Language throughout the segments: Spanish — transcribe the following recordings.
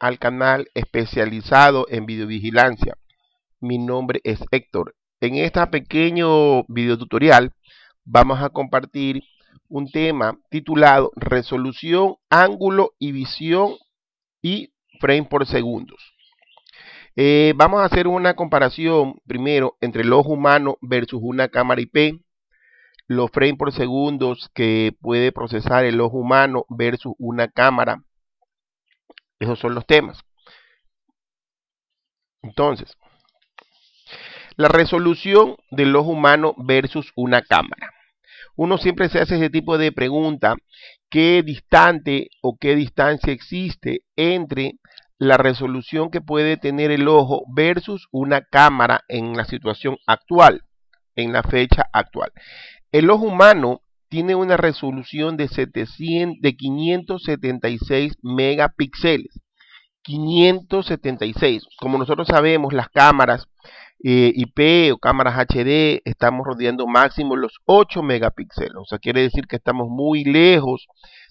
al canal especializado en videovigilancia. Mi nombre es Héctor. En este pequeño tutorial vamos a compartir un tema titulado Resolución, ángulo y visión y frame por segundos. Eh, vamos a hacer una comparación primero entre el ojo humano versus una cámara IP, los frames por segundos que puede procesar el ojo humano versus una cámara esos son los temas. Entonces, la resolución del ojo humano versus una cámara. Uno siempre se hace ese tipo de pregunta, ¿qué distante o qué distancia existe entre la resolución que puede tener el ojo versus una cámara en la situación actual, en la fecha actual? El ojo humano tiene una resolución de, 700, de 576 megapíxeles. 576. Como nosotros sabemos, las cámaras eh, IP o cámaras HD estamos rodeando máximo los 8 megapíxeles. O sea, quiere decir que estamos muy lejos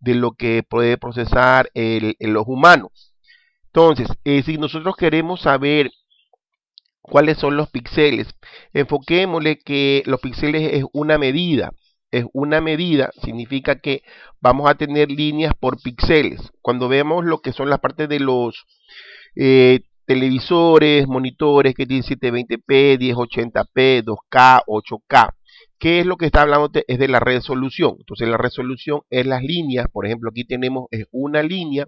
de lo que puede procesar el, los humanos. Entonces, eh, si nosotros queremos saber cuáles son los píxeles, enfoquémosle que los píxeles es una medida es una medida, significa que vamos a tener líneas por píxeles. Cuando vemos lo que son las partes de los eh, televisores, monitores que tienen 720p, 1080p, 2K, 8K, ¿qué es lo que está hablando? Es de la resolución. Entonces la resolución es las líneas, por ejemplo, aquí tenemos una línea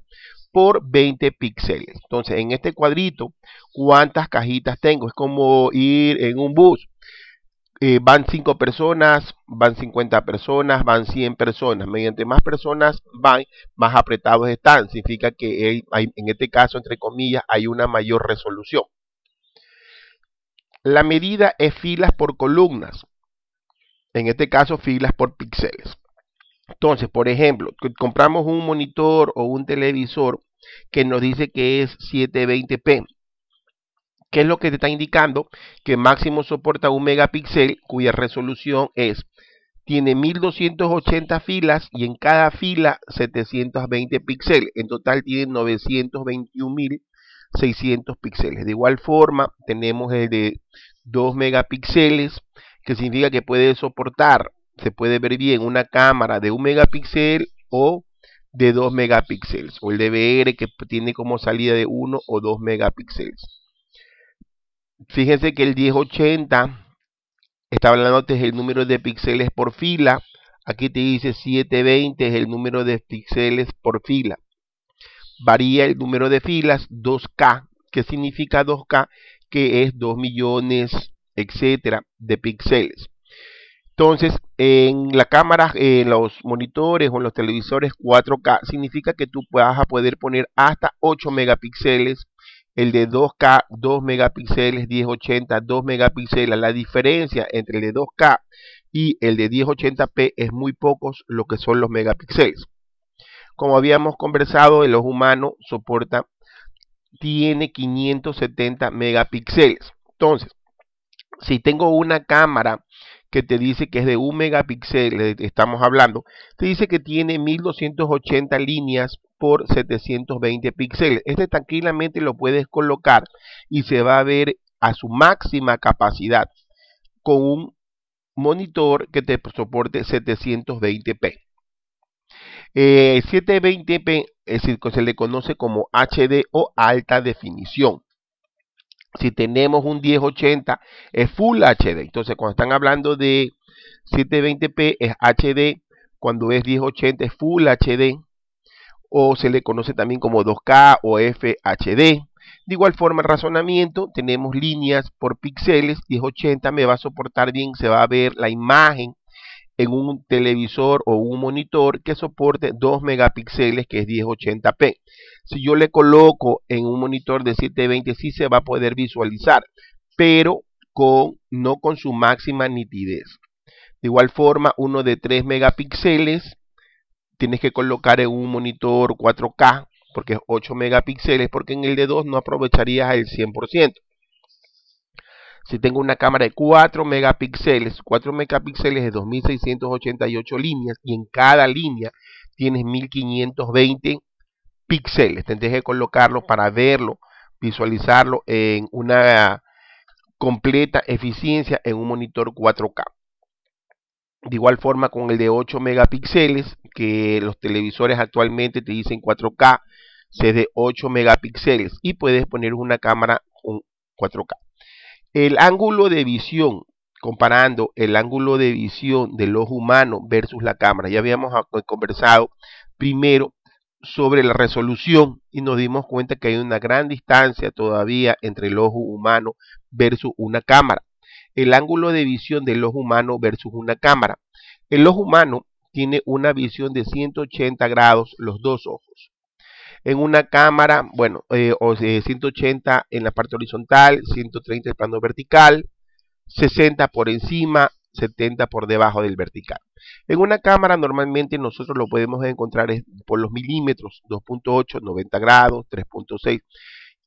por 20 píxeles. Entonces, en este cuadrito, ¿cuántas cajitas tengo? Es como ir en un bus. Eh, van 5 personas, van 50 personas, van 100 personas. Mediante más personas van, más apretados están. Significa que en este caso, entre comillas, hay una mayor resolución. La medida es filas por columnas. En este caso, filas por píxeles. Entonces, por ejemplo, compramos un monitor o un televisor que nos dice que es 720p Qué es lo que te está indicando que máximo soporta un megapíxel cuya resolución es tiene 1280 filas y en cada fila 720 píxeles. En total tiene 921.600 píxeles. De igual forma, tenemos el de 2 megapíxeles, que significa que puede soportar, se puede ver bien, una cámara de 1 megapíxel o de 2 megapíxeles, o el DVR que tiene como salida de 1 o 2 megapíxeles. Fíjense que el 1080 está hablando es el número de píxeles por fila. Aquí te dice 720 es el número de píxeles por fila. Varía el número de filas 2K. ¿Qué significa 2K? Que es 2 millones, etcétera, de píxeles. Entonces, en la cámara, en los monitores o en los televisores 4K, significa que tú vas a poder poner hasta 8 megapíxeles el de 2K 2 megapíxeles 1080 2 megapíxeles la diferencia entre el de 2K y el de 1080p es muy pocos lo que son los megapíxeles como habíamos conversado el ojo humano soporta tiene 570 megapíxeles entonces si tengo una cámara que te dice que es de 1 megapíxel, estamos hablando, te dice que tiene 1280 líneas por 720 píxeles. Este tranquilamente lo puedes colocar y se va a ver a su máxima capacidad con un monitor que te soporte 720p. 720p eh, es decir, se le conoce como HD o alta definición si tenemos un 1080 es Full HD. Entonces, cuando están hablando de 720p es HD, cuando es 1080 es Full HD, o se le conoce también como 2K o FHD. De igual forma, el razonamiento, tenemos líneas por píxeles, 1080 me va a soportar bien, se va a ver la imagen en un televisor o un monitor que soporte 2 megapíxeles, que es 1080p. Si yo le coloco en un monitor de 720, sí se va a poder visualizar, pero con, no con su máxima nitidez. De igual forma, uno de 3 megapíxeles tienes que colocar en un monitor 4K, porque es 8 megapíxeles, porque en el de 2 no aprovecharías el 100%. Si tengo una cámara de 4 megapíxeles, 4 megapíxeles de 2688 líneas y en cada línea tienes 1520 píxeles. Tendrías que colocarlo para verlo, visualizarlo en una completa eficiencia en un monitor 4K. De igual forma con el de 8 megapíxeles, que los televisores actualmente te dicen 4K, se de 8 megapíxeles y puedes poner una cámara con 4K. El ángulo de visión, comparando el ángulo de visión del ojo humano versus la cámara, ya habíamos conversado primero sobre la resolución y nos dimos cuenta que hay una gran distancia todavía entre el ojo humano versus una cámara. El ángulo de visión del ojo humano versus una cámara. El ojo humano tiene una visión de 180 grados los dos ojos. En una cámara, bueno, 180 eh, eh, en la parte horizontal, 130 en el plano vertical, 60 por encima, 70 por debajo del vertical. En una cámara normalmente nosotros lo podemos encontrar por los milímetros, 2.8, 90 grados, 3.6.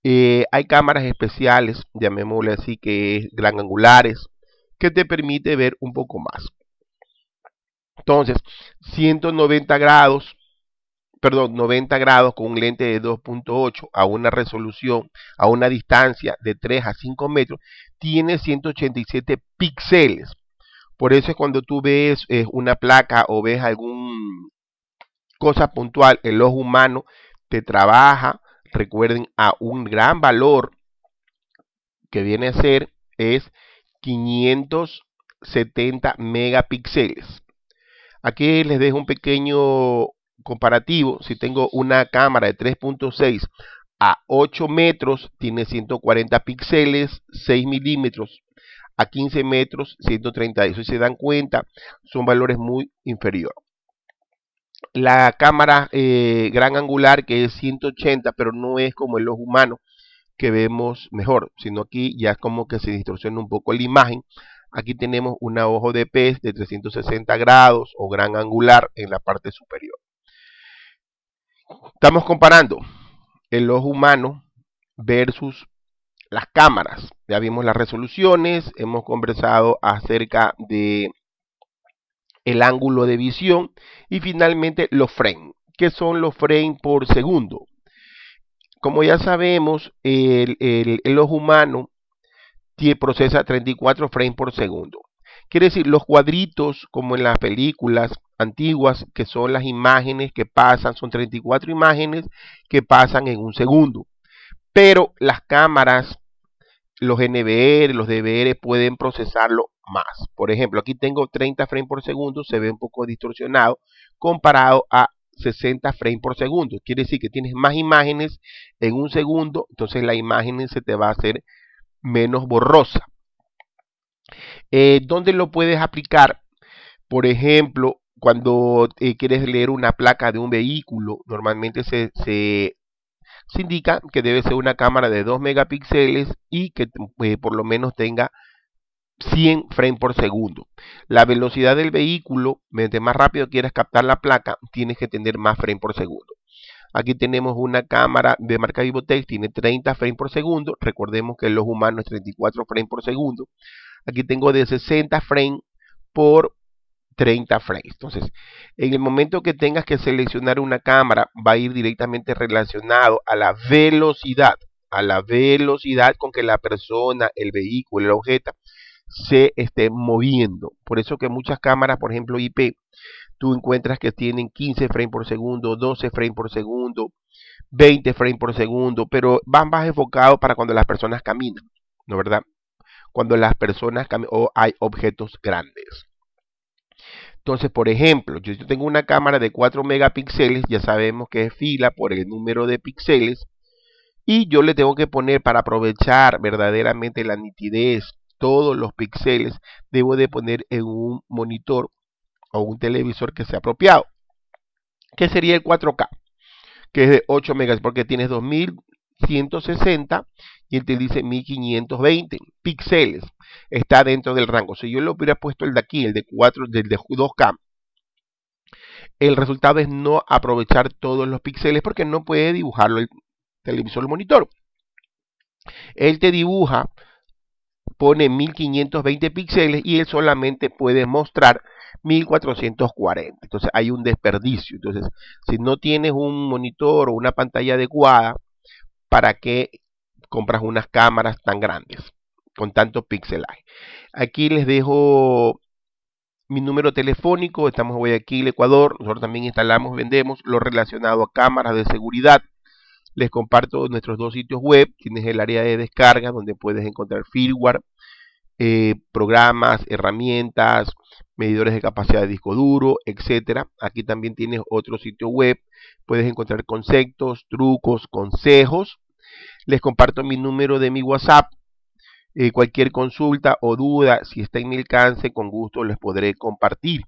Eh, hay cámaras especiales, llamémosle así, que es gran angulares, que te permite ver un poco más. Entonces, 190 grados, perdón, 90 grados con un lente de 2.8 a una resolución, a una distancia de 3 a 5 metros, tiene 187 píxeles. Por eso es cuando tú ves es eh, una placa o ves algún cosa puntual, el ojo humano te trabaja, recuerden, a un gran valor que viene a ser es 570 megapíxeles. Aquí les dejo un pequeño comparativo. Si tengo una cámara de 3.6 a 8 metros, tiene 140 píxeles, 6 milímetros a 15 metros 130. Eso si se dan cuenta, son valores muy inferiores. La cámara eh, gran angular que es 180, pero no es como el ojo humano que vemos mejor, sino aquí ya es como que se distorsiona un poco la imagen. Aquí tenemos un ojo de pez de 360 grados o gran angular en la parte superior. Estamos comparando el ojo humano versus las cámaras ya vimos las resoluciones, hemos conversado acerca de el ángulo de visión y finalmente los frames. que son los frames por segundo? Como ya sabemos, el, el, ojo humano procesa 34 frames por segundo. Quiere decir, los cuadritos, como en las películas antiguas, que son las imágenes que pasan, son 34 imágenes que pasan en un segundo. Pero las cámaras los NBR, los DBR pueden procesarlo más. Por ejemplo, aquí tengo 30 frames por segundo, se ve un poco distorsionado comparado a 60 frames por segundo. Quiere decir que tienes más imágenes en un segundo, entonces la imagen se te va a hacer menos borrosa. Eh, ¿Dónde lo puedes aplicar? Por ejemplo, cuando eh, quieres leer una placa de un vehículo, normalmente se, se indica que debe ser una cámara de 2 megapíxeles y que eh, por lo menos tenga 100 frames por segundo. La velocidad del vehículo, mientras más rápido quieras captar la placa, tienes que tener más frames por segundo. Aquí tenemos una cámara de marca Vivotex, tiene 30 frames por segundo. Recordemos que en los humanos es 34 frames por segundo. Aquí tengo de 60 frames por 30 frames. Entonces, en el momento que tengas que seleccionar una cámara, va a ir directamente relacionado a la velocidad, a la velocidad con que la persona, el vehículo, el objeto se esté moviendo. Por eso que muchas cámaras, por ejemplo IP, tú encuentras que tienen 15 frames por segundo, 12 frames por segundo, 20 frames por segundo, pero van más enfocados para cuando las personas caminan, ¿no verdad? Cuando las personas caminan o hay objetos grandes. Entonces, por ejemplo, yo, tengo una cámara de 4 megapíxeles, ya sabemos que es fila por el número de píxeles, y yo le tengo que poner para aprovechar verdaderamente la nitidez, todos los píxeles, debo de poner en un monitor o un televisor que sea apropiado, que sería el 4K, que es de 8 megas, porque tienes 2000, 160 y él te dice 1520 píxeles. Está dentro del rango. Si yo lo hubiera puesto el de aquí, el de 4, del de 2K, el resultado es no aprovechar todos los píxeles porque no puede dibujarlo el televisor el monitor. Él te dibuja, pone 1520 píxeles y él solamente puede mostrar 1440. Entonces hay un desperdicio. Entonces, si no tienes un monitor o una pantalla adecuada, para qué compras unas cámaras tan grandes con tanto pixelaje. Aquí les dejo mi número telefónico, estamos hoy aquí en Ecuador, nosotros también instalamos, vendemos lo relacionado a cámaras de seguridad. Les comparto nuestros dos sitios web, tienes el área de descarga donde puedes encontrar firmware, eh, programas, herramientas, medidores de capacidad de disco duro, etcétera. Aquí también tienes otro sitio web. Puedes encontrar conceptos, trucos, consejos. Les comparto mi número de mi WhatsApp. Eh, cualquier consulta o duda, si está en mi alcance, con gusto les podré compartir.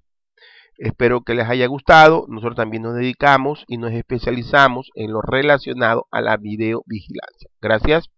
Espero que les haya gustado. Nosotros también nos dedicamos y nos especializamos en lo relacionado a la videovigilancia. Gracias.